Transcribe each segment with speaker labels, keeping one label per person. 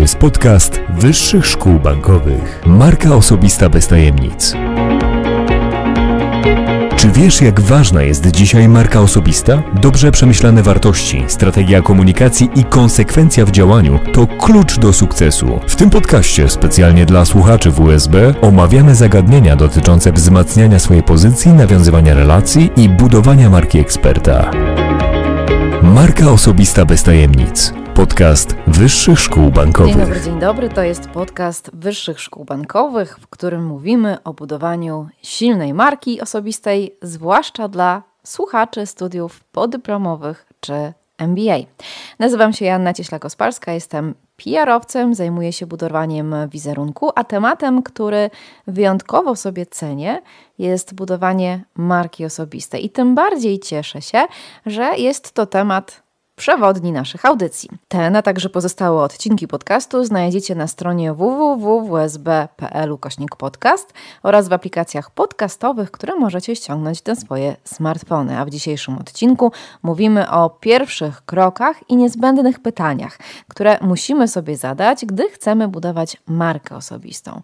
Speaker 1: jest podcast Wyższych Szkół Bankowych. Marka osobista bez tajemnic. Czy wiesz, jak ważna jest dzisiaj marka osobista? Dobrze przemyślane wartości, strategia komunikacji i konsekwencja w działaniu to klucz do sukcesu. W tym podcaście specjalnie dla słuchaczy WSB omawiamy zagadnienia dotyczące wzmacniania swojej pozycji, nawiązywania relacji i budowania marki eksperta. Marka osobista bez tajemnic. Podcast Wyższych Szkół Bankowych. Dzień dobry, dzień dobry. To jest podcast Wyższych Szkół Bankowych, w którym mówimy o budowaniu silnej marki osobistej, zwłaszcza dla słuchaczy studiów podyplomowych czy MBA. Nazywam się Janna Cieśla-Kosparska, jestem PR-owcem, zajmuję się budowaniem wizerunku, a tematem, który wyjątkowo sobie cenię, jest budowanie marki osobistej. I tym bardziej cieszę się, że jest to temat przewodni naszych audycji. Ten, a także pozostałe odcinki podcastu znajdziecie na stronie www.wsb.pl podcast oraz w aplikacjach podcastowych, które możecie ściągnąć na swoje smartfony. A w dzisiejszym odcinku mówimy o pierwszych krokach i niezbędnych pytaniach, które musimy sobie zadać, gdy chcemy budować markę osobistą.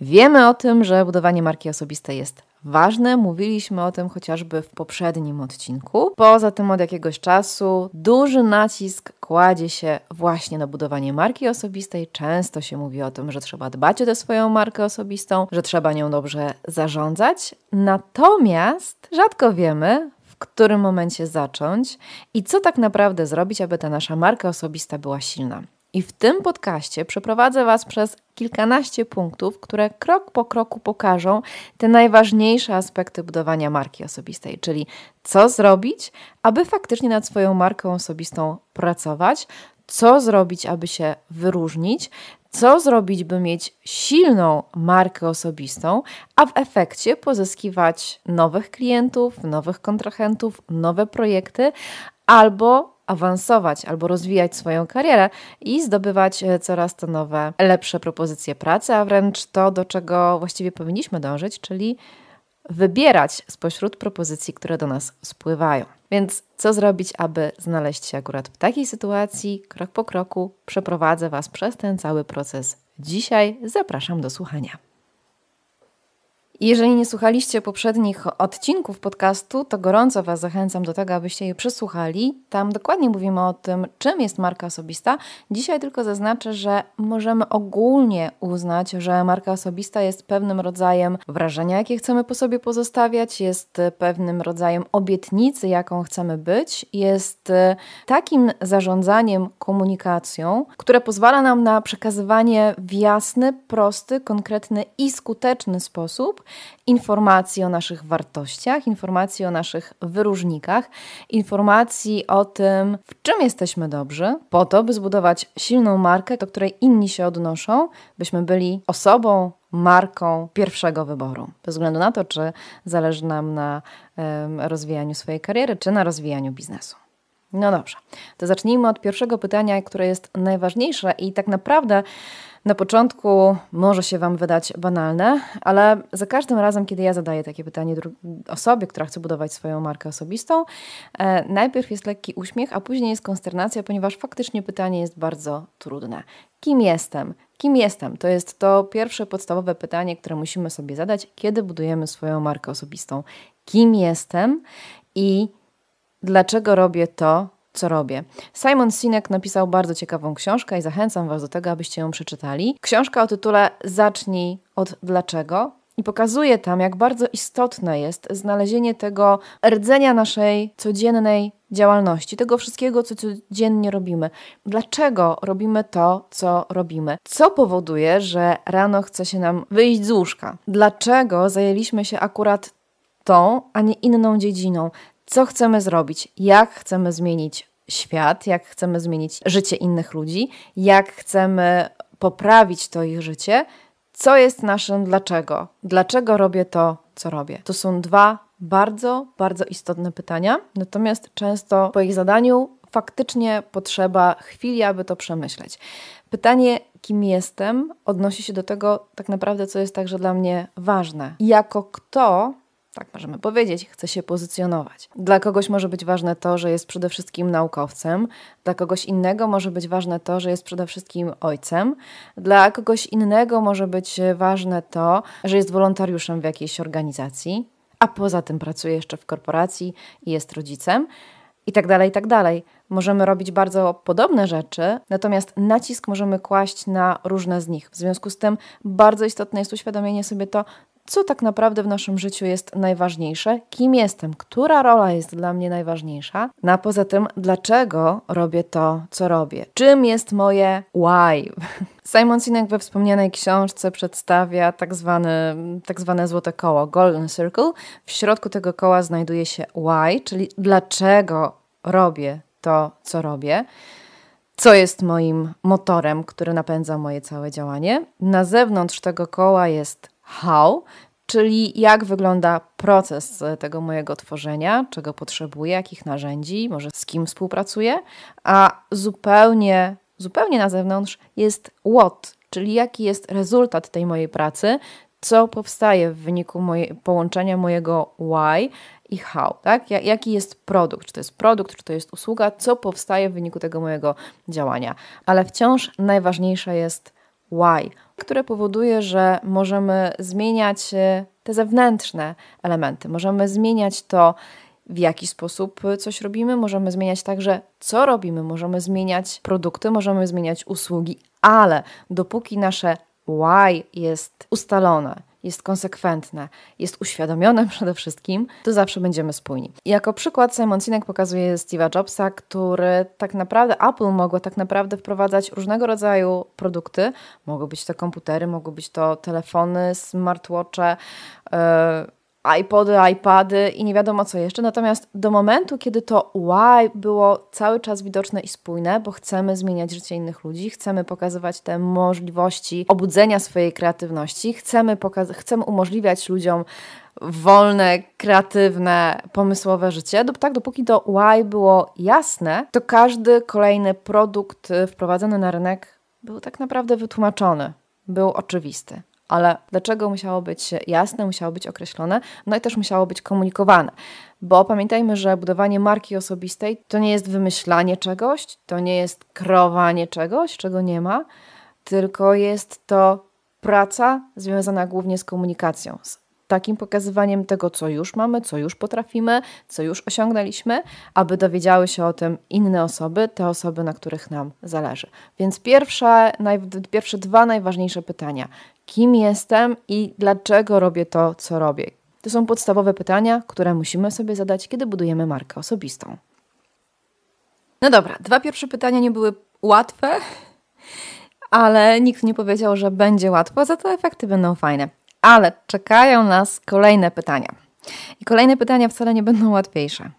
Speaker 1: Wiemy o tym, że budowanie marki osobistej jest ważne. Mówiliśmy o tym chociażby w poprzednim odcinku. Poza tym od jakiegoś czasu duży nacisk kładzie się właśnie na budowanie marki osobistej. Często się mówi o tym, że trzeba dbać o tę swoją markę osobistą, że trzeba nią dobrze zarządzać. Natomiast rzadko wiemy, w którym momencie zacząć i co tak naprawdę zrobić, aby ta nasza marka osobista była silna. I w tym podcaście przeprowadzę Was przez kilkanaście punktów, które krok po kroku pokażą te najważniejsze aspekty budowania marki osobistej, czyli co zrobić, aby faktycznie nad swoją marką osobistą pracować, co zrobić, aby się wyróżnić, co zrobić, by mieć silną markę osobistą, a w efekcie pozyskiwać nowych klientów, nowych kontrahentów, nowe projekty albo awansować albo rozwijać swoją karierę i zdobywać e, coraz to nowe, lepsze propozycje pracy, a wręcz to, do czego właściwie powinniśmy dążyć, czyli wybierać spośród propozycji, które do nas spływają. Więc co zrobić, aby znaleźć się akurat w takiej sytuacji? Krok po kroku przeprowadzę Was przez ten cały proces dzisiaj. Zapraszam do słuchania. Jeżeli nie słuchaliście poprzednich odcinków podcastu, to gorąco Was zachęcam do tego, abyście je przesłuchali. Tam dokładnie mówimy o tym, czym jest marka osobista. Dzisiaj tylko zaznaczę, że możemy ogólnie uznać, że marka osobista jest pewnym rodzajem wrażenia, jakie chcemy po sobie pozostawiać, jest pewnym rodzajem obietnicy, jaką chcemy być, jest takim zarządzaniem komunikacją, które pozwala nam na przekazywanie w jasny, prosty, konkretny i skuteczny sposób informacji o naszych wartościach, informacji o naszych wyróżnikach, informacji o tym, w czym jesteśmy dobrzy, po to, by zbudować silną markę, do której inni się odnoszą, byśmy byli osobą, marką pierwszego wyboru. Bez względu na to, czy zależy nam na um, rozwijaniu swojej kariery, czy na rozwijaniu biznesu. No dobrze, to zacznijmy od pierwszego pytania, które jest najważniejsze i tak naprawdę na początku może się Wam wydać banalne, ale za każdym razem, kiedy ja zadaję takie pytanie osobie, która chce budować swoją markę osobistą, e, najpierw jest lekki uśmiech, a później jest konsternacja, ponieważ faktycznie pytanie jest bardzo trudne. Kim jestem? Kim jestem? To jest to pierwsze podstawowe pytanie, które musimy sobie zadać, kiedy budujemy swoją markę osobistą. Kim jestem i dlaczego robię to, co robię. Simon Sinek napisał bardzo ciekawą książkę i zachęcam Was do tego, abyście ją przeczytali. Książka o tytule Zacznij od dlaczego. I pokazuje tam, jak bardzo istotne jest znalezienie tego rdzenia naszej codziennej działalności, tego wszystkiego, co codziennie robimy. Dlaczego robimy to, co robimy? Co powoduje, że rano chce się nam wyjść z łóżka? Dlaczego zajęliśmy się akurat tą, a nie inną dziedziną? co chcemy zrobić, jak chcemy zmienić świat, jak chcemy zmienić życie innych ludzi, jak chcemy poprawić to ich życie, co jest naszym dlaczego, dlaczego robię to, co robię. To są dwa bardzo, bardzo istotne pytania, natomiast często po ich zadaniu faktycznie potrzeba chwili, aby to przemyśleć. Pytanie, kim jestem, odnosi się do tego tak naprawdę, co jest także dla mnie ważne. Jako kto tak możemy powiedzieć, chce się pozycjonować. Dla kogoś może być ważne to, że jest przede wszystkim naukowcem, dla kogoś innego może być ważne to, że jest przede wszystkim ojcem, dla kogoś innego może być ważne to, że jest wolontariuszem w jakiejś organizacji, a poza tym pracuje jeszcze w korporacji i jest rodzicem. I tak dalej, i tak dalej. Możemy robić bardzo podobne rzeczy, natomiast nacisk możemy kłaść na różne z nich. W związku z tym bardzo istotne jest uświadomienie sobie to, co tak naprawdę w naszym życiu jest najważniejsze, kim jestem, która rola jest dla mnie najważniejsza, no a poza tym, dlaczego robię to, co robię, czym jest moje why. Simon Sinek we wspomnianej książce przedstawia tak, zwane tak zwane złote koło, golden circle. W środku tego koła znajduje się why, czyli dlaczego robię to, co robię co jest moim motorem, który napędza moje całe działanie. Na zewnątrz tego koła jest how, czyli jak wygląda proces e, tego mojego tworzenia, czego potrzebuję, jakich narzędzi, może z kim współpracuję, a zupełnie, zupełnie na zewnątrz jest what, czyli jaki jest rezultat tej mojej pracy, co powstaje w wyniku moje, połączenia mojego why i how, tak? Jaki jest produkt? Czy to jest produkt, czy to jest usługa? Co powstaje w wyniku tego mojego działania? Ale wciąż najważniejsza jest why, które powoduje, że możemy zmieniać e, te zewnętrzne elementy, możemy zmieniać to, w jaki sposób coś robimy, możemy zmieniać także, co robimy, możemy zmieniać produkty, możemy zmieniać usługi, ale dopóki nasze why jest ustalone, jest konsekwentne, jest uświadomione przede wszystkim, to zawsze będziemy spójni. Jako przykład Simon Sinek pokazuje Steve'a Jobsa, który tak naprawdę, Apple mogło tak naprawdę wprowadzać różnego rodzaju produkty. Mogły być to komputery, mogły być to telefony, smartwatche, yy, iPody, iPady i nie wiadomo co jeszcze. Natomiast do momentu, kiedy to why było cały czas widoczne i spójne, bo chcemy zmieniać życie innych ludzi, chcemy pokazywać te możliwości obudzenia swojej kreatywności, chcemy, chcemy umożliwiać ludziom wolne, kreatywne, pomysłowe życie, Dop tak dopóki to why było jasne, to każdy kolejny produkt wprowadzony na rynek był tak naprawdę wytłumaczony, był oczywisty ale dlaczego musiało być jasne, musiało być określone, no i też musiało być komunikowane. Bo pamiętajmy, że budowanie marki osobistej to nie jest wymyślanie czegoś, to nie jest krowanie czegoś, czego nie ma, tylko jest to praca związana głównie z komunikacją, z takim pokazywaniem tego, co już mamy, co już potrafimy, co już osiągnęliśmy, aby dowiedziały się o tym inne osoby, te osoby, na których nam zależy. Więc pierwsze, naj, pierwsze dwa najważniejsze pytania. Kim jestem i dlaczego robię to, co robię? To są podstawowe pytania, które musimy sobie zadać, kiedy budujemy markę osobistą. No dobra, dwa pierwsze pytania nie były łatwe, ale nikt nie powiedział, że będzie łatwo, za to efekty będą fajne. Ale czekają nas kolejne pytania. I kolejne pytania wcale nie będą łatwiejsze.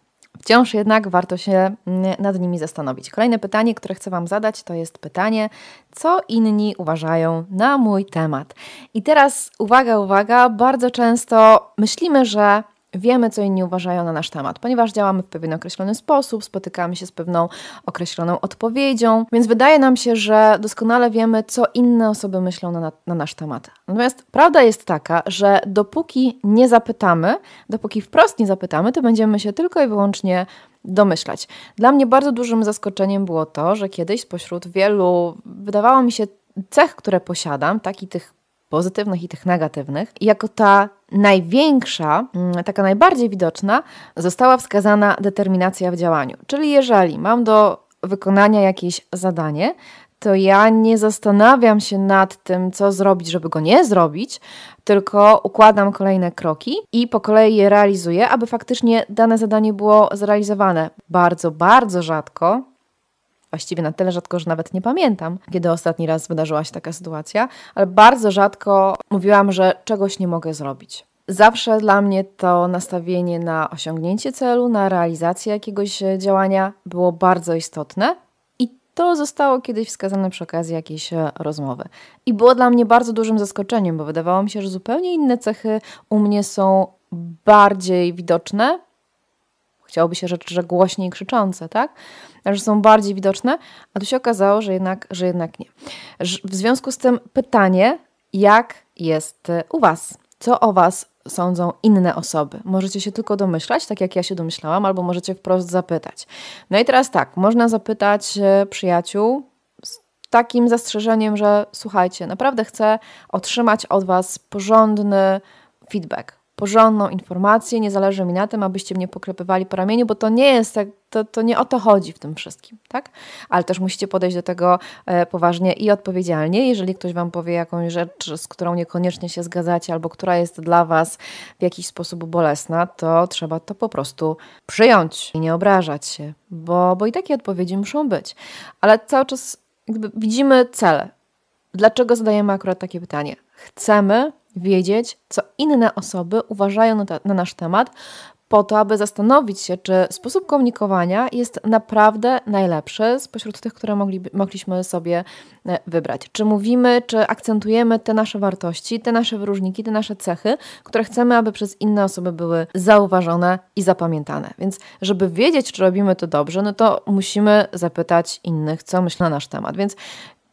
Speaker 1: Wciąż jednak warto się mm, nad nimi zastanowić. Kolejne pytanie, które chcę Wam zadać, to jest pytanie, co inni uważają na mój temat. I teraz uwaga, uwaga, bardzo często myślimy, że wiemy, co inni uważają na nasz temat, ponieważ działamy w pewien określony sposób, spotykamy się z pewną określoną odpowiedzią, więc wydaje nam się, że doskonale wiemy, co inne osoby myślą na, na nasz temat. Natomiast prawda jest taka, że dopóki nie zapytamy, dopóki wprost nie zapytamy, to będziemy się tylko i wyłącznie domyślać. Dla mnie bardzo dużym zaskoczeniem było to, że kiedyś spośród wielu, wydawało mi się, cech, które posiadam, tak i tych pozytywnych i tych negatywnych. I jako ta największa, mm, taka najbardziej widoczna, została wskazana determinacja w działaniu. Czyli jeżeli mam do wykonania jakieś zadanie, to ja nie zastanawiam się nad tym, co zrobić, żeby go nie zrobić, tylko układam kolejne kroki i po kolei je realizuję, aby faktycznie dane zadanie było zrealizowane. Bardzo, bardzo rzadko właściwie na tyle rzadko, że nawet nie pamiętam, kiedy ostatni raz wydarzyła się taka sytuacja, ale bardzo rzadko mówiłam, że czegoś nie mogę zrobić. Zawsze dla mnie to nastawienie na osiągnięcie celu, na realizację jakiegoś e, działania było bardzo istotne, to zostało kiedyś wskazane przy okazji jakiejś e, rozmowy. I było dla mnie bardzo dużym zaskoczeniem, bo wydawało mi się, że zupełnie inne cechy u mnie są bardziej widoczne, chciałoby się rzeczy, że głośniej krzyczące, tak? Że są bardziej widoczne, a tu się okazało, że jednak, że jednak nie. W związku z tym pytanie, jak jest e, u Was? Co o Was sądzą inne osoby. Możecie się tylko domyślać, tak jak ja się domyślałam, albo możecie wprost zapytać. No i teraz tak, można zapytać e, przyjaciół z takim zastrzeżeniem, że słuchajcie, naprawdę chcę otrzymać od Was porządny feedback porządną informację. Nie zależy mi na tym, abyście mnie poklepywali po ramieniu, bo to nie jest tak, to, to nie o to chodzi w tym wszystkim, tak? Ale też musicie podejść do tego e, poważnie i odpowiedzialnie. Jeżeli ktoś Wam powie jakąś rzecz, z którą niekoniecznie się zgadzacie, albo która jest dla Was w jakiś sposób bolesna, to trzeba to po prostu przyjąć i nie obrażać się, bo, bo i takie odpowiedzi muszą być. Ale cały czas widzimy cele, Dlaczego zadajemy akurat takie pytanie? Chcemy wiedzieć, co inne osoby uważają na, te, na nasz temat, po to, aby zastanowić się, czy sposób komunikowania jest naprawdę najlepszy spośród tych, które mogli, mogliśmy sobie e, wybrać. Czy mówimy, czy akcentujemy te nasze wartości, te nasze wyróżniki, te nasze cechy, które chcemy, aby przez inne osoby były zauważone i zapamiętane. Więc, żeby wiedzieć, czy robimy to dobrze, no to musimy zapytać innych, co myślą na nasz temat. Więc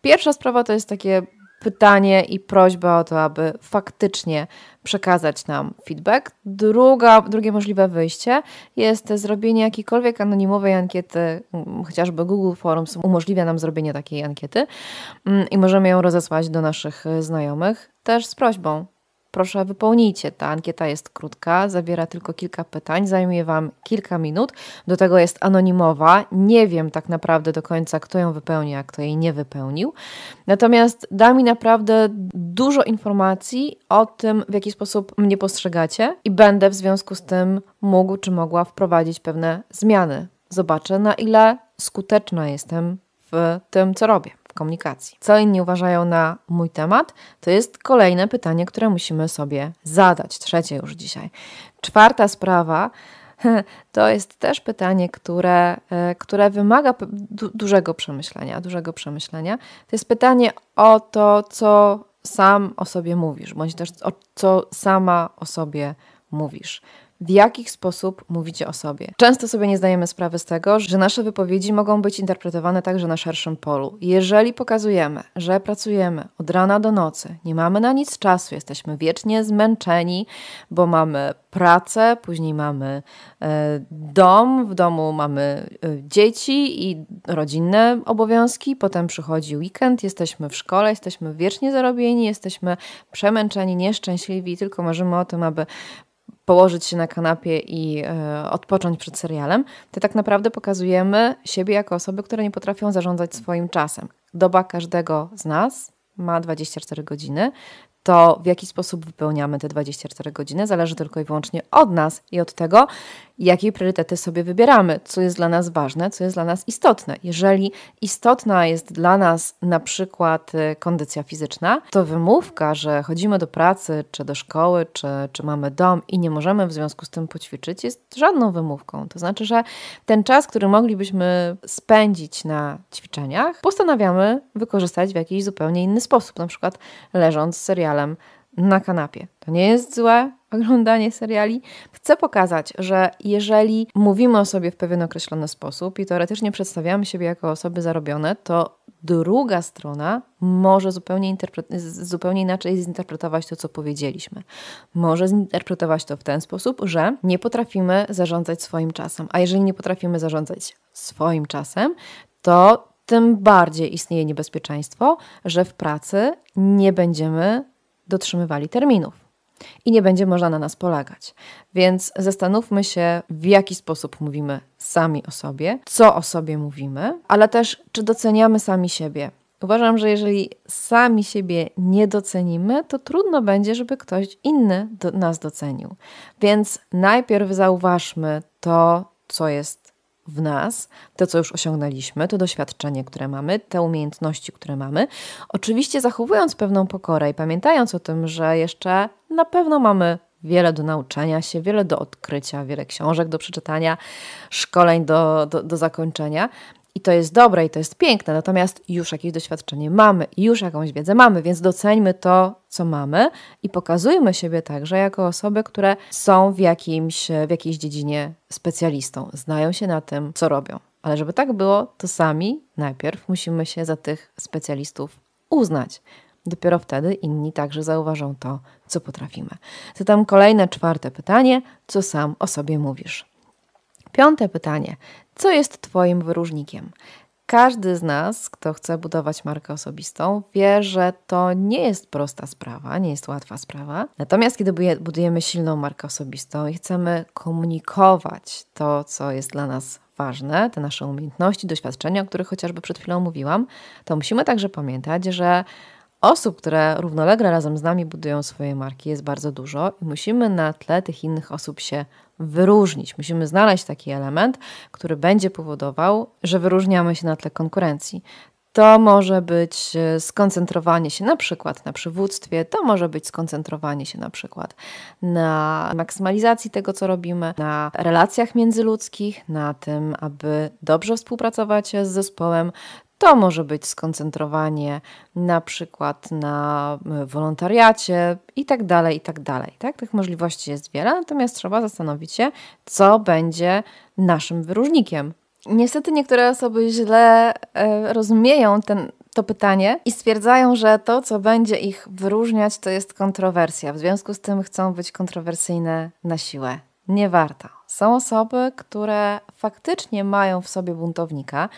Speaker 1: Pierwsza sprawa to jest takie pytanie i prośba o to, aby faktycznie przekazać nam feedback. Druga, drugie możliwe wyjście jest zrobienie jakiejkolwiek anonimowej ankiety, mm, chociażby Google Forms umożliwia nam zrobienie takiej ankiety mm, i możemy ją rozesłać do naszych znajomych też z prośbą proszę wypełnijcie. Ta ankieta jest krótka, zawiera tylko kilka pytań, zajmie Wam kilka minut. Do tego jest anonimowa. Nie wiem tak naprawdę do końca, kto ją wypełni, a kto jej nie wypełnił. Natomiast da mi naprawdę dużo informacji o tym, w jaki sposób mnie postrzegacie i będę w związku z tym mógł czy mogła wprowadzić pewne zmiany. Zobaczę, na ile skuteczna jestem w tym, co robię komunikacji. Co inni uważają na mój temat, to jest kolejne pytanie, które musimy sobie zadać. Trzecie już dzisiaj. Czwarta sprawa. To jest też pytanie, które, e, które wymaga du dużego przemyślenia, dużego przemyślenia. To jest pytanie o to, co sam o sobie mówisz, bądź też o co sama o sobie mówisz w jaki sposób mówicie o sobie. Często sobie nie zdajemy sprawy z tego, że nasze wypowiedzi mogą być interpretowane także na szerszym polu. Jeżeli pokazujemy, że pracujemy od rana do nocy, nie mamy na nic czasu, jesteśmy wiecznie zmęczeni, bo mamy pracę, później mamy e, dom, w domu mamy e, dzieci i rodzinne obowiązki, potem przychodzi weekend, jesteśmy w szkole, jesteśmy wiecznie zarobieni, jesteśmy przemęczeni, nieszczęśliwi, tylko marzymy o tym, aby położyć się na kanapie i e, odpocząć przed serialem, to tak naprawdę pokazujemy siebie jako osoby, które nie potrafią zarządzać swoim czasem. Doba każdego z nas ma 24 godziny. To w jaki sposób wypełniamy te 24 godziny zależy tylko i wyłącznie od nas i od tego, jakie priorytety sobie wybieramy, co jest dla nas ważne, co jest dla nas istotne. Jeżeli istotna jest dla nas na przykład y, kondycja fizyczna, to wymówka, że chodzimy do pracy, czy do szkoły, czy, czy mamy dom i nie możemy w związku z tym poćwiczyć, jest żadną wymówką. To znaczy, że ten czas, który moglibyśmy spędzić na ćwiczeniach, postanawiamy wykorzystać w jakiś zupełnie inny sposób, na przykład leżąc z serialem na kanapie. To nie jest złe, oglądanie seriali. Chcę pokazać, że jeżeli mówimy o sobie w pewien określony sposób i teoretycznie przedstawiamy siebie jako osoby zarobione, to druga strona może zupełnie, zupełnie inaczej zinterpretować to, co powiedzieliśmy. Może zinterpretować to w ten sposób, że nie potrafimy zarządzać swoim czasem. A jeżeli nie potrafimy zarządzać swoim czasem, to tym bardziej istnieje niebezpieczeństwo, że w pracy nie będziemy dotrzymywali terminów i nie będzie można na nas polegać. Więc zastanówmy się, w jaki sposób mówimy sami o sobie, co o sobie mówimy, ale też czy doceniamy sami siebie. Uważam, że jeżeli sami siebie nie docenimy, to trudno będzie, żeby ktoś inny do nas docenił. Więc najpierw zauważmy to, co jest w nas, to co już osiągnęliśmy, to doświadczenie, które mamy, te umiejętności, które mamy. Oczywiście zachowując pewną pokorę i pamiętając o tym, że jeszcze na pewno mamy wiele do nauczania się, wiele do odkrycia, wiele książek do przeczytania, szkoleń do, do, do zakończenia, i to jest dobre i to jest piękne, natomiast już jakieś doświadczenie mamy, już jakąś wiedzę mamy, więc doceńmy to, co mamy i pokazujmy siebie także jako osoby, które są w, jakimś, w jakiejś dziedzinie specjalistą, znają się na tym, co robią. Ale żeby tak było, to sami najpierw musimy się za tych specjalistów uznać. Dopiero wtedy inni także zauważą to, co potrafimy. Zatem kolejne czwarte pytanie: co sam o sobie mówisz? Piąte pytanie: co jest Twoim wyróżnikiem? Każdy z nas, kto chce budować markę osobistą, wie, że to nie jest prosta sprawa, nie jest łatwa sprawa. Natomiast kiedy budujemy silną markę osobistą i chcemy komunikować to, co jest dla nas ważne, te nasze umiejętności, doświadczenia, o których chociażby przed chwilą mówiłam, to musimy także pamiętać, że Osób, które równolegle razem z nami budują swoje marki, jest bardzo dużo i musimy na tle tych innych osób się wyróżnić. Musimy znaleźć taki element, który będzie powodował, że wyróżniamy się na tle konkurencji. To może być e, skoncentrowanie się na przykład na przywództwie, to może być skoncentrowanie się na przykład na maksymalizacji tego, co robimy, na relacjach międzyludzkich, na tym, aby dobrze współpracować z zespołem. To może być skoncentrowanie na przykład na y, wolontariacie i tak dalej, i tak dalej. Tak? Tych możliwości jest wiele, natomiast trzeba zastanowić się, co będzie naszym wyróżnikiem. Niestety niektóre osoby źle e, rozumieją ten, to pytanie i stwierdzają, że to, co będzie ich wyróżniać, to jest kontrowersja. W związku z tym chcą być kontrowersyjne na siłę. Nie warto. Są osoby, które faktycznie mają w sobie buntownika,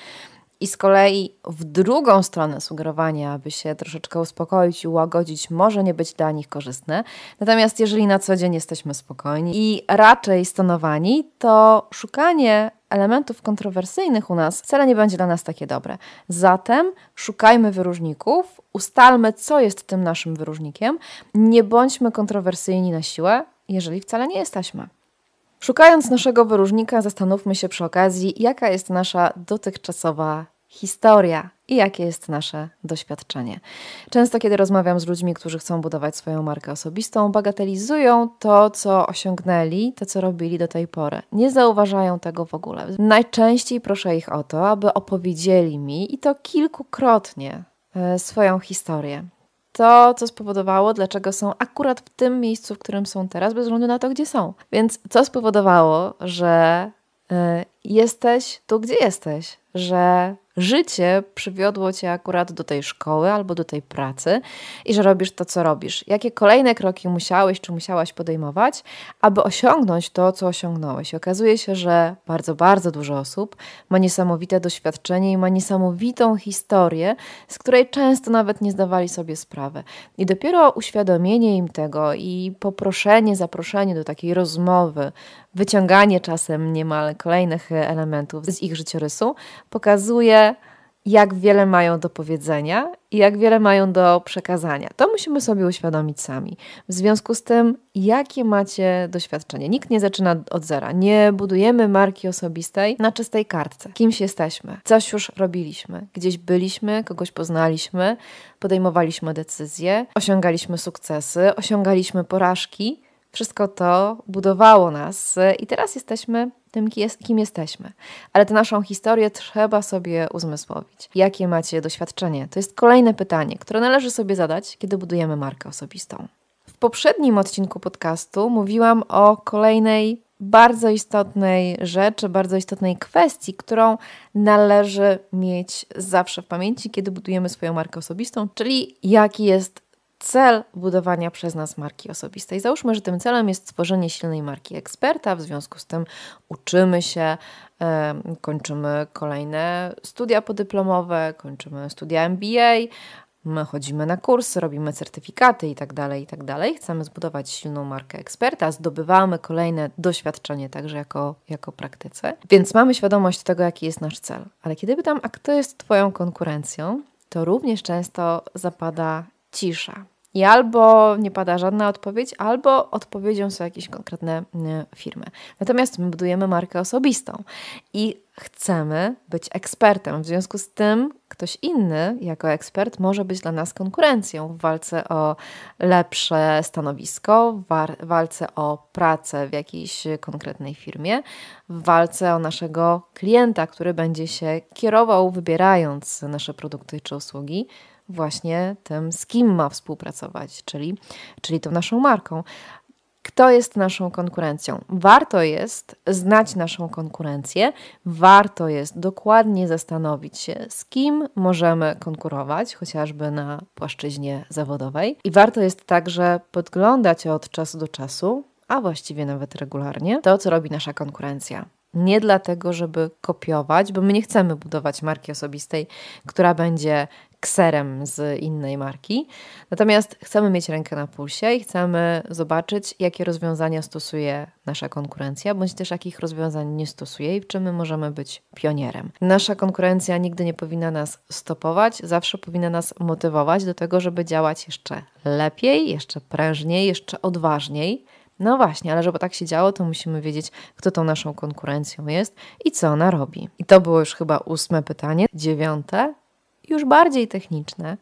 Speaker 1: i z kolei w drugą stronę sugerowanie, aby się troszeczkę uspokoić i ułagodzić, może nie być dla nich korzystne. Natomiast jeżeli na co dzień jesteśmy spokojni i raczej stonowani, to szukanie elementów kontrowersyjnych u nas wcale nie będzie dla nas takie dobre. Zatem szukajmy wyróżników, ustalmy, co jest tym naszym wyróżnikiem, nie bądźmy kontrowersyjni na siłę, jeżeli wcale nie jesteśmy. Szukając naszego wyróżnika, zastanówmy się przy okazji, jaka jest nasza dotychczasowa historia i jakie jest nasze doświadczenie. Często, kiedy rozmawiam z ludźmi, którzy chcą budować swoją markę osobistą, bagatelizują to, co osiągnęli, to, co robili do tej pory. Nie zauważają tego w ogóle. Najczęściej proszę ich o to, aby opowiedzieli mi i to kilkukrotnie e, swoją historię to, co spowodowało, dlaczego są akurat w tym miejscu, w którym są teraz, bez względu na to, gdzie są. Więc co spowodowało, że y, jesteś tu, gdzie jesteś, że życie przywiodło cię akurat do tej szkoły albo do tej pracy i że robisz to, co robisz. Jakie kolejne kroki musiałeś czy musiałaś podejmować, aby osiągnąć to, co osiągnąłeś? okazuje się, że bardzo, bardzo dużo osób ma niesamowite doświadczenie i ma niesamowitą historię, z której często nawet nie zdawali sobie sprawy. I dopiero uświadomienie im tego i poproszenie, zaproszenie do takiej rozmowy, wyciąganie czasem niemal kolejnych elementów z ich życiorysu pokazuje, jak wiele mają do powiedzenia i jak wiele mają do przekazania. To musimy sobie uświadomić sami. W związku z tym, jakie macie doświadczenie? Nikt nie zaczyna od zera. Nie budujemy marki osobistej na czystej kartce. Kimś jesteśmy, coś już robiliśmy, gdzieś byliśmy, kogoś poznaliśmy, podejmowaliśmy decyzje, osiągaliśmy sukcesy, osiągaliśmy porażki. Wszystko to budowało nas i teraz jesteśmy tym, kim jesteśmy. Ale tę naszą historię trzeba sobie uzmysłowić. Jakie macie doświadczenie? To jest kolejne pytanie, które należy sobie zadać, kiedy budujemy markę osobistą. W poprzednim odcinku podcastu mówiłam o kolejnej bardzo istotnej rzeczy, bardzo istotnej kwestii, którą należy mieć zawsze w pamięci, kiedy budujemy swoją markę osobistą, czyli jaki jest cel budowania przez nas marki osobistej. Załóżmy, że tym celem jest stworzenie silnej marki eksperta, w związku z tym uczymy się, kończymy kolejne studia podyplomowe, kończymy studia MBA, My chodzimy na kursy, robimy certyfikaty itd., tak itd. Tak Chcemy zbudować silną markę eksperta, zdobywamy kolejne doświadczenie także jako, jako praktyce. Więc mamy świadomość tego, jaki jest nasz cel. Ale kiedy pytam, a kto jest Twoją konkurencją, to również często zapada cisza. I albo nie pada żadna odpowiedź, albo odpowiedzią są jakieś konkretne mm, firmy. Natomiast my budujemy markę osobistą i chcemy być ekspertem. W związku z tym ktoś inny jako ekspert może być dla nas konkurencją w walce o lepsze stanowisko, w walce o pracę w jakiejś konkretnej firmie, w walce o naszego klienta, który będzie się kierował wybierając nasze produkty czy usługi właśnie tym, z kim ma współpracować, czyli, czyli tą naszą marką. Kto jest naszą konkurencją? Warto jest znać naszą konkurencję, warto jest dokładnie zastanowić się, z kim możemy konkurować, chociażby na płaszczyźnie zawodowej, i warto jest także podglądać od czasu do czasu, a właściwie nawet regularnie, to, co robi nasza konkurencja. Nie dlatego, żeby kopiować, bo my nie chcemy budować marki osobistej, która będzie kserem z innej marki. Natomiast chcemy mieć rękę na pulsie i chcemy zobaczyć, jakie rozwiązania stosuje nasza konkurencja, bądź też jakich rozwiązań nie stosuje i w czym my możemy być pionierem. Nasza konkurencja nigdy nie powinna nas stopować, zawsze powinna nas motywować do tego, żeby działać jeszcze lepiej, jeszcze prężniej, jeszcze odważniej. No właśnie, ale żeby tak się działo, to musimy wiedzieć, kto tą naszą konkurencją jest i co ona robi. I to było już chyba ósme pytanie. Dziewiąte już bardziej techniczne,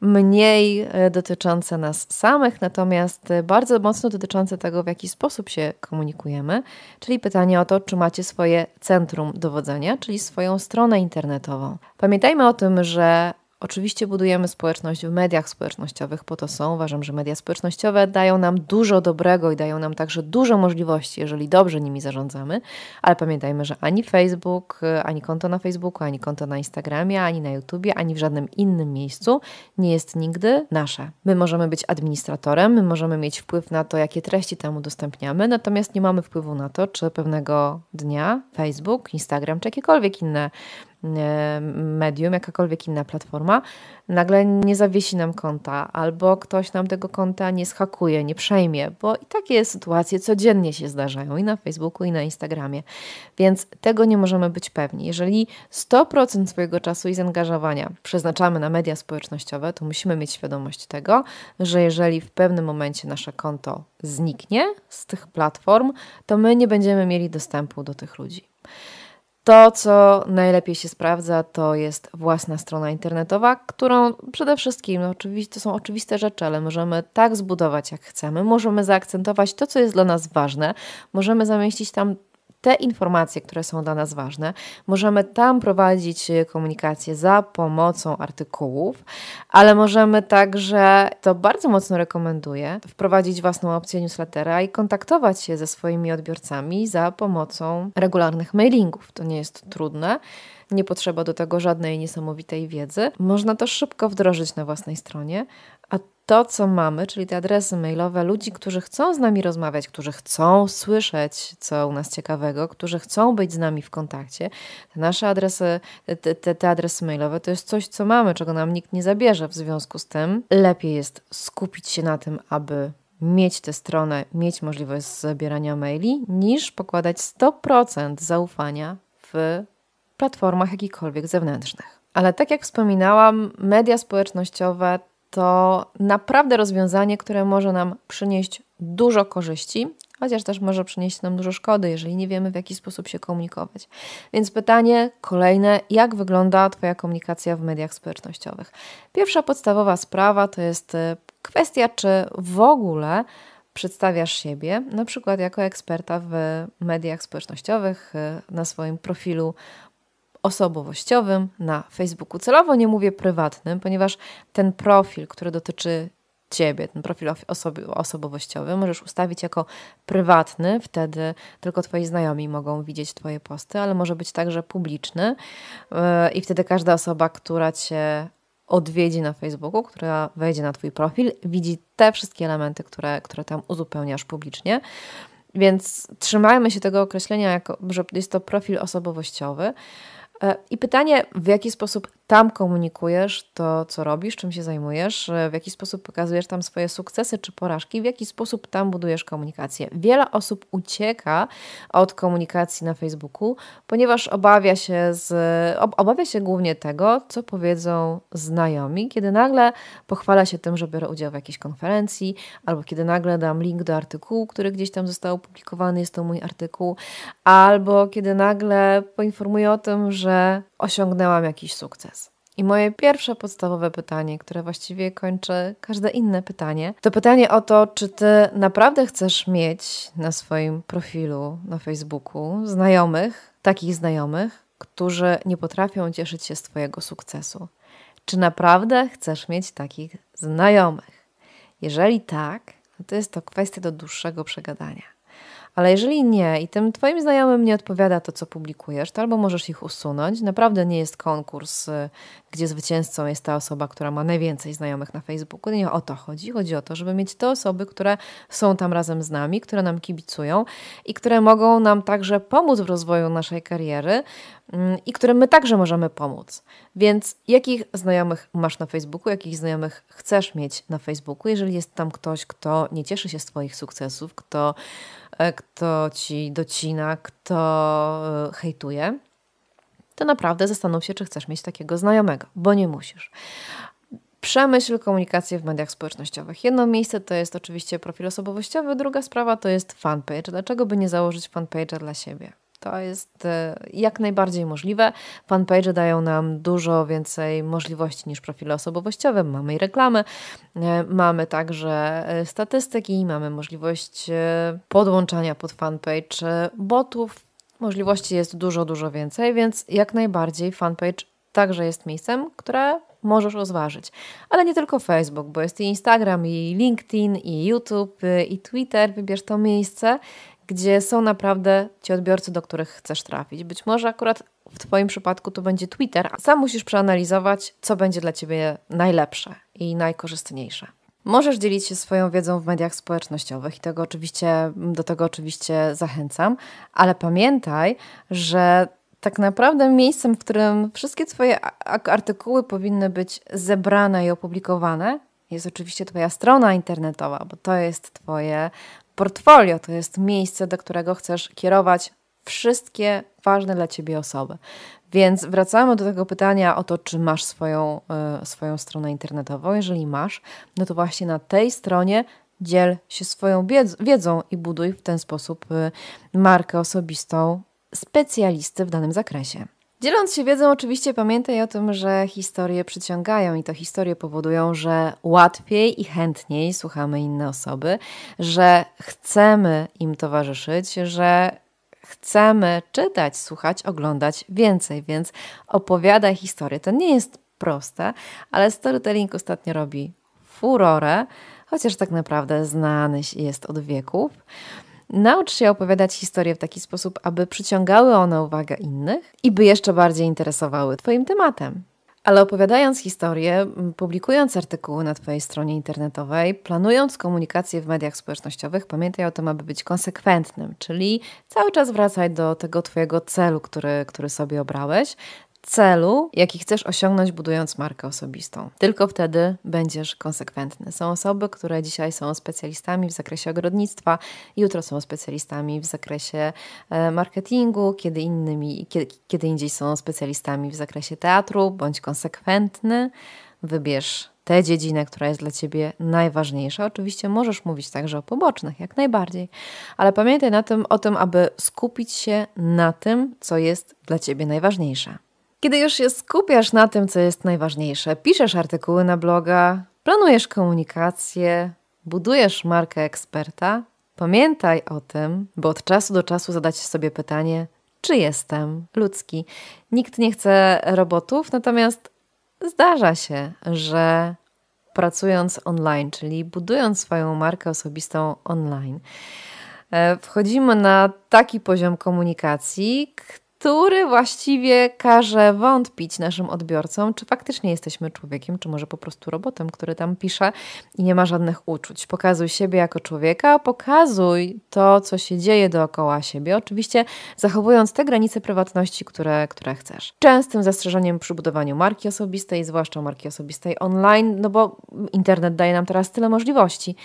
Speaker 1: mniej e, dotyczące nas samych, natomiast e, bardzo mocno dotyczące tego, w jaki sposób się komunikujemy, czyli pytanie o to, czy macie swoje centrum dowodzenia, czyli swoją stronę internetową. Pamiętajmy o tym, że Oczywiście budujemy społeczność w mediach społecznościowych, po to są. Uważam, że media społecznościowe dają nam dużo dobrego i dają nam także dużo możliwości, jeżeli dobrze nimi zarządzamy, ale pamiętajmy, że ani Facebook, ani konto na Facebooku, ani konto na Instagramie, ani na YouTubie, ani w żadnym innym miejscu nie jest nigdy nasze. My możemy być administratorem, my możemy mieć wpływ na to, jakie treści tam udostępniamy, natomiast nie mamy wpływu na to, czy pewnego dnia Facebook, Instagram czy jakiekolwiek inne medium, jakakolwiek inna platforma, nagle nie zawiesi nam konta, albo ktoś nam tego konta nie schakuje, nie przejmie, bo i takie sytuacje codziennie się zdarzają i na Facebooku, i na Instagramie. Więc tego nie możemy być pewni. Jeżeli 100% swojego czasu i zaangażowania przeznaczamy na media społecznościowe, to musimy mieć świadomość tego, że jeżeli w pewnym momencie nasze konto zniknie z tych platform, to my nie będziemy mieli dostępu do tych ludzi. To, co najlepiej się sprawdza, to jest własna strona internetowa, którą przede wszystkim, no oczywiście to są oczywiste rzeczy, ale możemy tak zbudować, jak chcemy. Możemy zaakcentować to, co jest dla nas ważne. Możemy zamieścić tam te informacje, które są dla nas ważne, możemy tam prowadzić e, komunikację za pomocą artykułów, ale możemy także, to bardzo mocno rekomenduję, wprowadzić własną opcję newslettera i kontaktować się ze swoimi odbiorcami za pomocą regularnych mailingów. To nie jest trudne. Nie potrzeba do tego żadnej niesamowitej wiedzy. Można to szybko wdrożyć na własnej stronie, to, co mamy, czyli te adresy mailowe ludzi, którzy chcą z nami rozmawiać, którzy chcą słyszeć, co u nas ciekawego, którzy chcą być z nami w kontakcie, te nasze adresy, te, te, te adresy mailowe to jest coś, co mamy, czego nam nikt nie zabierze. W związku z tym lepiej jest skupić się na tym, aby mieć tę stronę, mieć możliwość zabierania maili, niż pokładać 100% zaufania w platformach jakichkolwiek zewnętrznych. Ale tak jak wspominałam, media społecznościowe to naprawdę rozwiązanie, które może nam przynieść dużo korzyści, chociaż też może przynieść nam dużo szkody, jeżeli nie wiemy, w jaki sposób się komunikować. Więc pytanie kolejne: jak wygląda Twoja komunikacja w mediach społecznościowych? Pierwsza podstawowa sprawa to jest y, kwestia, czy w ogóle przedstawiasz siebie, na przykład jako eksperta w mediach społecznościowych, y, na swoim profilu osobowościowym na Facebooku. Celowo nie mówię prywatnym, ponieważ ten profil, który dotyczy Ciebie, ten profil osobowościowy możesz ustawić jako prywatny, wtedy tylko Twoi znajomi mogą widzieć Twoje posty, ale może być także publiczny yy, i wtedy każda osoba, która Cię odwiedzi na Facebooku, która wejdzie na Twój profil, widzi te wszystkie elementy, które, które tam uzupełniasz publicznie. Więc trzymajmy się tego określenia, jako, że jest to profil osobowościowy. E, I pytanie, w jaki sposób tam komunikujesz to, co robisz, czym się zajmujesz, e, w jaki sposób pokazujesz tam swoje sukcesy czy porażki, w jaki sposób tam budujesz komunikację. Wiele osób ucieka od komunikacji na Facebooku, ponieważ obawia się, z, obawia się głównie tego, co powiedzą znajomi, kiedy nagle pochwala się tym, że biorę udział w jakiejś konferencji, albo kiedy nagle dam link do artykułu, który gdzieś tam został opublikowany, jest to mój artykuł, albo kiedy nagle poinformuję o tym, że osiągnęłam jakiś sukces. I moje pierwsze podstawowe pytanie, które właściwie kończy każde inne pytanie, to pytanie o to, czy ty naprawdę chcesz mieć na swoim profilu na Facebooku znajomych, takich znajomych, którzy nie potrafią cieszyć się z Twojego sukcesu. Czy naprawdę chcesz mieć takich znajomych? Jeżeli tak, no to jest to kwestia do dłuższego przegadania. Ale jeżeli nie i tym Twoim znajomym nie odpowiada to, co publikujesz, to albo możesz ich usunąć. Naprawdę nie jest konkurs, y, gdzie zwycięzcą jest ta osoba, która ma najwięcej znajomych na Facebooku. Nie o to chodzi. Chodzi o to, żeby mieć te osoby, które są tam razem z nami, które nam kibicują i które mogą nam także pomóc w rozwoju naszej kariery mm, i którym my także możemy pomóc. Więc jakich znajomych masz na Facebooku, jakich znajomych chcesz mieć na Facebooku, jeżeli jest tam ktoś, kto nie cieszy się z Twoich sukcesów, kto E, kto ci docina, kto e, hejtuje, to naprawdę zastanów się, czy chcesz mieć takiego znajomego, bo nie musisz. Przemyśl komunikację w mediach społecznościowych. Jedno miejsce to jest oczywiście profil osobowościowy, druga sprawa to jest fanpage. Dlaczego by nie założyć fanpage'a dla siebie? To jest y, jak najbardziej możliwe. Fanpage dają nam dużo więcej możliwości niż profile osobowościowe. Mamy i reklamy, y, mamy także y, statystyki, mamy możliwość podłączania pod fanpage botów. Możliwości jest dużo, dużo więcej, więc jak najbardziej fanpage także jest miejscem, które możesz rozważyć. Ale nie tylko Facebook, bo jest i Instagram, i LinkedIn, i YouTube, i Twitter. Wybierz to miejsce gdzie są naprawdę ci odbiorcy, do których chcesz trafić. Być może akurat w Twoim przypadku to będzie Twitter, a sam musisz przeanalizować, co będzie dla Ciebie najlepsze i najkorzystniejsze. Możesz dzielić się swoją wiedzą w mediach społecznościowych i tego oczywiście, do tego oczywiście zachęcam, ale pamiętaj, że tak naprawdę miejscem, w którym wszystkie Twoje artykuły powinny być zebrane i opublikowane, jest oczywiście Twoja strona internetowa, bo to jest Twoje Portfolio to jest miejsce, do którego chcesz kierować wszystkie ważne dla ciebie osoby. Więc wracamy do tego pytania o to, czy masz swoją, y, swoją stronę internetową. Jeżeli masz, no to właśnie na tej stronie dziel się swoją wiedzą i buduj w ten sposób e, markę osobistą specjalisty w danym zakresie. Dzieląc się wiedzą, oczywiście pamiętaj o tym, że historie przyciągają i to historie powodują, że łatwiej i chętniej słuchamy inne osoby, że chcemy im towarzyszyć, że chcemy czytać, słuchać, oglądać więcej, więc opowiadaj historię. To nie jest proste, ale storytelling ostatnio robi furorę, chociaż tak naprawdę znany jest od wieków. Naucz się opowiadać historie w taki sposób, aby przyciągały one uwagę innych i by jeszcze bardziej interesowały Twoim tematem. Ale opowiadając historię, publikując artykuły na Twojej stronie internetowej, planując komunikację w mediach społecznościowych, pamiętaj o tym, aby być konsekwentnym, czyli cały czas wracaj do tego Twojego celu, który, który sobie obrałeś, celu, jaki chcesz osiągnąć budując markę osobistą. Tylko wtedy będziesz konsekwentny. Są osoby, które dzisiaj są specjalistami w zakresie ogrodnictwa, jutro są specjalistami w zakresie e, marketingu, kiedy, innymi, kiedy, kiedy indziej są specjalistami w zakresie teatru. Bądź konsekwentny, wybierz tę dziedzinę, która jest dla ciebie najważniejsza. Oczywiście możesz mówić także o pobocznych, jak najbardziej, ale pamiętaj na tym, o tym, aby skupić się na tym, co jest dla ciebie najważniejsze. Kiedy już się skupiasz na tym, co jest najważniejsze, piszesz artykuły na bloga, planujesz komunikację, budujesz markę eksperta, pamiętaj o tym, by od czasu do czasu zadać sobie pytanie, czy jestem ludzki. Nikt nie chce robotów, natomiast zdarza się, że pracując online, czyli budując swoją markę osobistą online, e, wchodzimy na taki poziom komunikacji, który właściwie każe wątpić naszym odbiorcom, czy faktycznie jesteśmy człowiekiem, czy może po prostu robotem, który tam pisze i nie ma żadnych uczuć. Pokazuj siebie jako człowieka, pokazuj to, co się dzieje dookoła siebie, oczywiście zachowując te granice prywatności, które, które chcesz. Częstym zastrzeżeniem przy budowaniu marki osobistej, zwłaszcza marki osobistej online, no bo internet daje nam teraz tyle możliwości.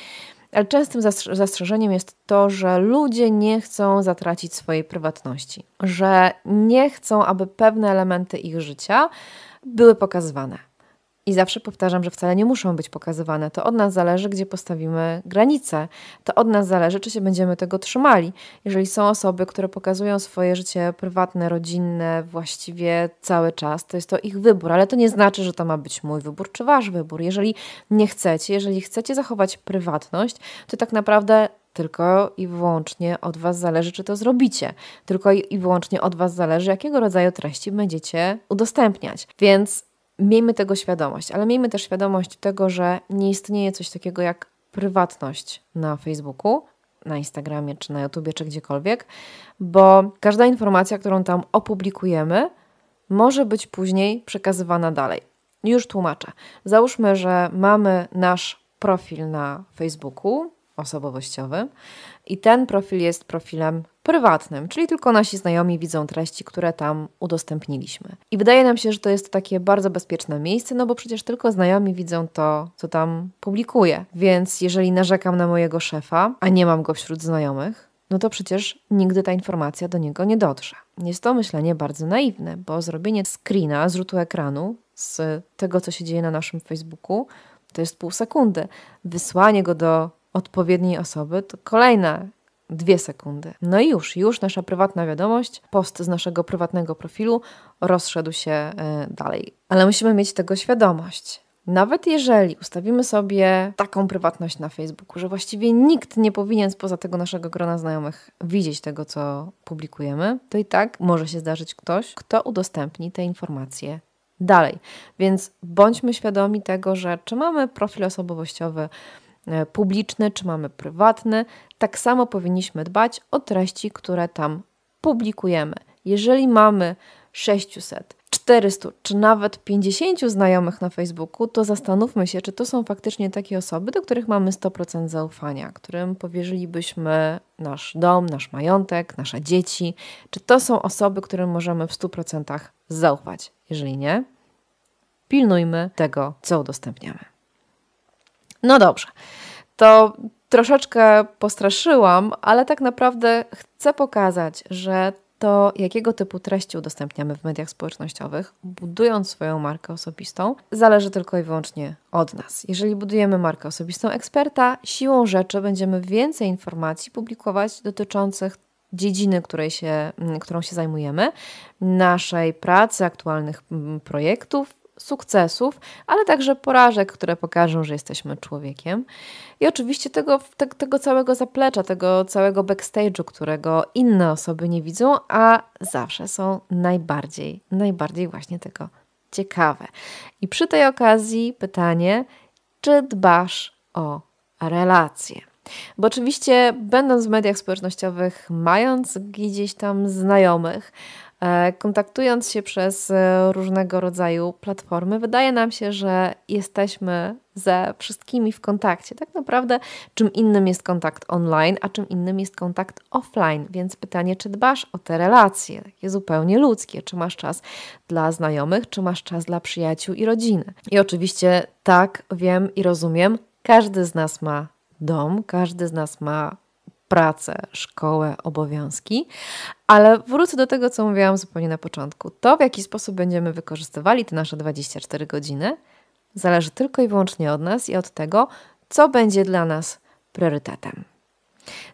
Speaker 1: Ale częstym zastrzeżeniem jest to, że ludzie nie chcą zatracić swojej prywatności, że nie chcą, aby pewne elementy ich życia były pokazywane. I zawsze powtarzam, że wcale nie muszą być pokazywane. To od nas zależy, gdzie postawimy granice. To od nas zależy, czy się będziemy tego trzymali. Jeżeli są osoby, które pokazują swoje życie prywatne, rodzinne właściwie cały czas, to jest to ich wybór, ale to nie znaczy, że to ma być mój wybór czy wasz wybór. Jeżeli nie chcecie, jeżeli chcecie zachować prywatność, to tak naprawdę tylko i wyłącznie od Was zależy, czy to zrobicie. Tylko i wyłącznie od Was zależy, jakiego rodzaju treści będziecie udostępniać. Więc miejmy tego świadomość, ale miejmy też świadomość tego, że nie istnieje coś takiego jak prywatność na Facebooku, na Instagramie, czy na YouTubie, czy gdziekolwiek, bo każda informacja, którą tam opublikujemy, może być później przekazywana dalej. Już tłumaczę. Załóżmy, że mamy nasz profil na Facebooku, osobowościowym. I ten profil jest profilem prywatnym, czyli tylko nasi znajomi widzą treści, które tam udostępniliśmy. I wydaje nam się, że to jest takie bardzo bezpieczne miejsce, no bo przecież tylko znajomi widzą to, co tam publikuję. Więc jeżeli narzekam na mojego szefa, a nie mam go wśród znajomych, no to przecież nigdy ta informacja do niego nie dotrze. Jest to myślenie bardzo naiwne, bo zrobienie screena, zrzutu ekranu z tego, co się dzieje na naszym Facebooku, to jest pół sekundy. Wysłanie go do odpowiedniej osoby, to kolejne dwie sekundy. No i już, już nasza prywatna wiadomość, post z naszego prywatnego profilu rozszedł się e, dalej. Ale musimy mieć tego świadomość. Nawet jeżeli ustawimy sobie taką prywatność na Facebooku, że właściwie nikt nie powinien spoza tego naszego grona znajomych widzieć tego, co publikujemy, to i tak może się zdarzyć ktoś, kto udostępni te informacje dalej. Więc bądźmy świadomi tego, że czy mamy profil osobowościowy, E, publiczny, czy mamy prywatny, tak samo powinniśmy dbać o treści, które tam publikujemy. Jeżeli mamy 600, 400 czy nawet 50 znajomych na Facebooku, to zastanówmy się, czy to są faktycznie takie osoby, do których mamy 100% zaufania, którym powierzylibyśmy nasz dom, nasz majątek, nasze dzieci. Czy to są osoby, którym możemy w 100% zaufać? Jeżeli nie, pilnujmy tego, co udostępniamy. No dobrze, to troszeczkę postraszyłam, ale tak naprawdę chcę pokazać, że to, jakiego typu treści udostępniamy w mediach społecznościowych, budując swoją markę osobistą, zależy tylko i wyłącznie od nas. Jeżeli budujemy markę osobistą eksperta, siłą rzeczy będziemy więcej informacji publikować dotyczących dziedziny, której się, którą się zajmujemy, naszej pracy, aktualnych mm, projektów, sukcesów, ale także porażek, które pokażą, że jesteśmy człowiekiem. I oczywiście tego, te, tego całego zaplecza, tego całego backstage'u, którego inne osoby nie widzą, a zawsze są najbardziej, najbardziej właśnie tego ciekawe. I przy tej okazji pytanie, czy dbasz o relacje? Bo oczywiście, będąc w mediach społecznościowych, mając gdzieś tam znajomych, e, kontaktując się przez e, różnego rodzaju platformy, wydaje nam się, że jesteśmy ze wszystkimi w kontakcie. Tak naprawdę, czym innym jest kontakt online, a czym innym jest kontakt offline. Więc pytanie, czy dbasz o te relacje, takie zupełnie ludzkie? Czy masz czas dla znajomych, czy masz czas dla przyjaciół i rodziny? I oczywiście, tak wiem i rozumiem, każdy z nas ma dom, każdy z nas ma pracę, szkołę, obowiązki, ale wrócę do tego, co mówiłam zupełnie na początku. To, w jaki sposób będziemy wykorzystywali te nasze 24 godziny, zależy tylko i wyłącznie od nas i od tego, co będzie dla nas priorytetem.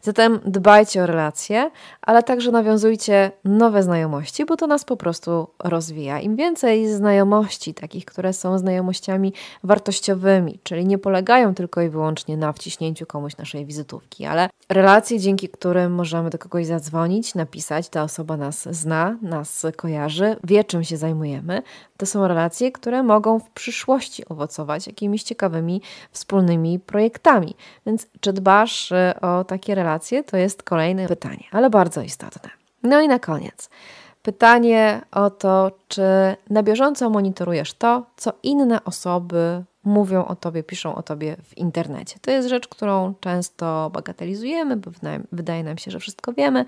Speaker 1: Zatem dbajcie o relacje, ale także nawiązujcie nowe znajomości, bo to nas po prostu rozwija. Im więcej znajomości, takich, które są znajomościami wartościowymi, czyli nie polegają tylko i wyłącznie na wciśnięciu komuś naszej wizytówki, ale relacje, dzięki którym możemy do kogoś zadzwonić, napisać, ta osoba nas zna, nas kojarzy, wie czym się zajmujemy, to są relacje, które mogą w przyszłości owocować jakimiś ciekawymi wspólnymi projektami. Więc czy dbasz y, o takie takie relacje? To jest kolejne pytanie, ale bardzo istotne. No i na koniec. Pytanie o to, czy na bieżąco monitorujesz to, co inne osoby mówią o tobie, piszą o tobie w internecie. To jest rzecz, którą często bagatelizujemy, bo wydaje nam się, że wszystko wiemy,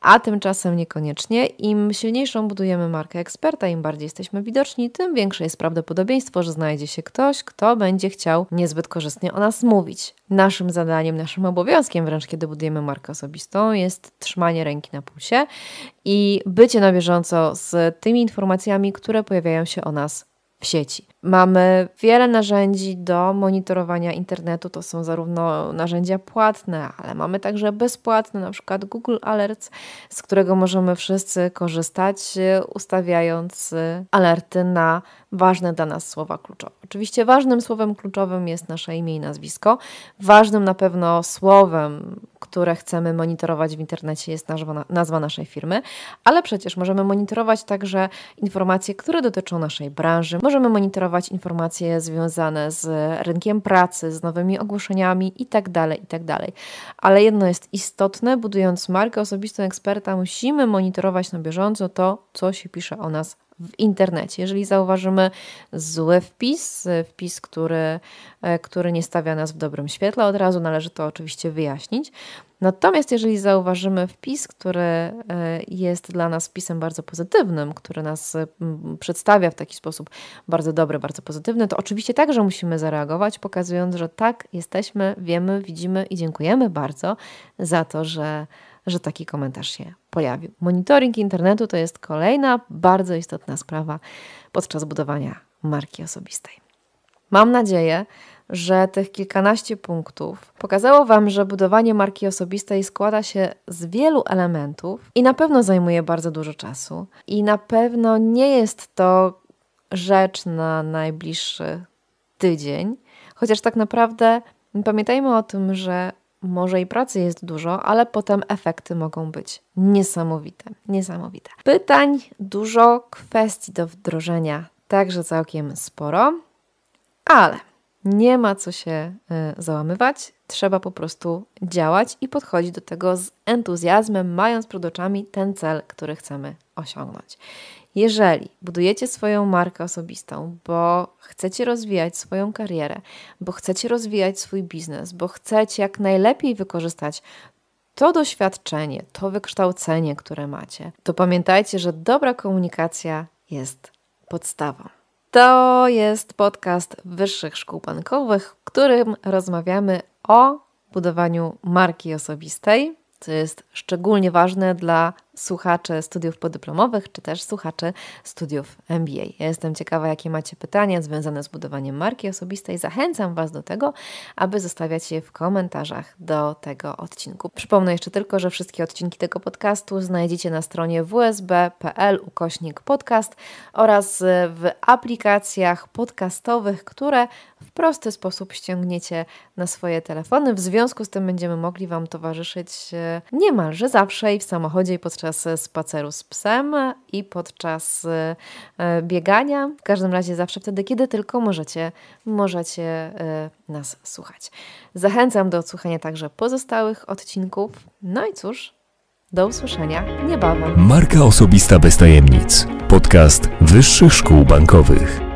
Speaker 1: a tymczasem niekoniecznie. Im silniejszą budujemy markę eksperta, im bardziej jesteśmy widoczni, tym większe jest prawdopodobieństwo, że znajdzie się ktoś, kto będzie chciał niezbyt korzystnie o nas mówić. Naszym zadaniem, naszym obowiązkiem wręcz, kiedy budujemy markę osobistą, jest trzymanie ręki na pulsie i bycie na bieżąco z tymi informacjami, które pojawiają się o nas w sieci. Mamy wiele narzędzi do monitorowania internetu. To są zarówno narzędzia płatne, ale mamy także bezpłatne, na przykład Google Alerts, z którego możemy wszyscy korzystać, y, ustawiając y, alerty na ważne dla nas słowa kluczowe. Oczywiście ważnym słowem kluczowym jest nasze imię i nazwisko. Ważnym na pewno słowem, które chcemy monitorować w internecie, jest nazwa, nazwa naszej firmy, ale przecież możemy monitorować także informacje, które dotyczą naszej branży. Możemy monitorować monitorować informacje związane z rynkiem pracy, z nowymi ogłoszeniami itd. Tak itd. Tak Ale jedno jest istotne, budując markę osobistą eksperta, musimy monitorować na bieżąco to, co się pisze o nas w internecie. Jeżeli zauważymy zły wpis, wpis, który, e, który nie stawia nas w dobrym świetle, od razu należy to oczywiście wyjaśnić. Natomiast jeżeli zauważymy wpis, który e, jest dla nas wpisem bardzo pozytywnym, który nas przedstawia w taki sposób bardzo dobry, bardzo pozytywny, to oczywiście także musimy zareagować, pokazując, że tak, jesteśmy, wiemy, widzimy i dziękujemy bardzo za to, że, że taki komentarz się pojawił. Monitoring internetu to jest kolejna bardzo istotna sprawa podczas budowania marki osobistej. Mam nadzieję, że tych kilkanaście punktów pokazało Wam, że budowanie marki osobistej składa się z wielu elementów i na pewno zajmuje bardzo dużo czasu, i na pewno nie jest to rzecz na najbliższy tydzień, chociaż tak naprawdę pamiętajmy o tym, że może i pracy jest dużo, ale potem efekty mogą być niesamowite. Niesamowite. Pytań dużo, kwestii do wdrożenia także całkiem sporo, ale nie ma co się e, załamywać, trzeba po prostu działać i podchodzić do tego z entuzjazmem, mając przed oczami ten cel, który chcemy osiągnąć. Jeżeli budujecie swoją markę osobistą, bo chcecie rozwijać swoją karierę, bo chcecie rozwijać swój biznes, bo chcecie jak najlepiej wykorzystać to doświadczenie, to wykształcenie, które macie, to pamiętajcie, że dobra komunikacja jest podstawą. To jest podcast Wyższych Szkół Bankowych, w którym rozmawiamy o budowaniu marki osobistej, co jest szczególnie ważne dla słuchacze studiów podyplomowych, czy też słuchacze studiów MBA. Ja jestem ciekawa, jakie macie pytania związane z budowaniem marki osobistej. Zachęcam Was do tego, aby zostawiać je w komentarzach do tego odcinku. Przypomnę jeszcze tylko, że wszystkie odcinki tego podcastu znajdziecie na stronie wsb.pl ukośnik podcast oraz w aplikacjach podcastowych, które w prosty sposób ściągniecie na swoje telefony. W związku z tym będziemy mogli Wam towarzyszyć e, niemalże zawsze i w samochodzie i podczas podczas spaceru z psem i podczas e, e, biegania. W każdym razie zawsze wtedy, kiedy tylko możecie, możecie e, nas słuchać. Zachęcam do odsłuchania także pozostałych odcinków. No i cóż, do usłyszenia niebawem. Marka osobista bez tajemnic. Podcast Wyższych Szkół Bankowych.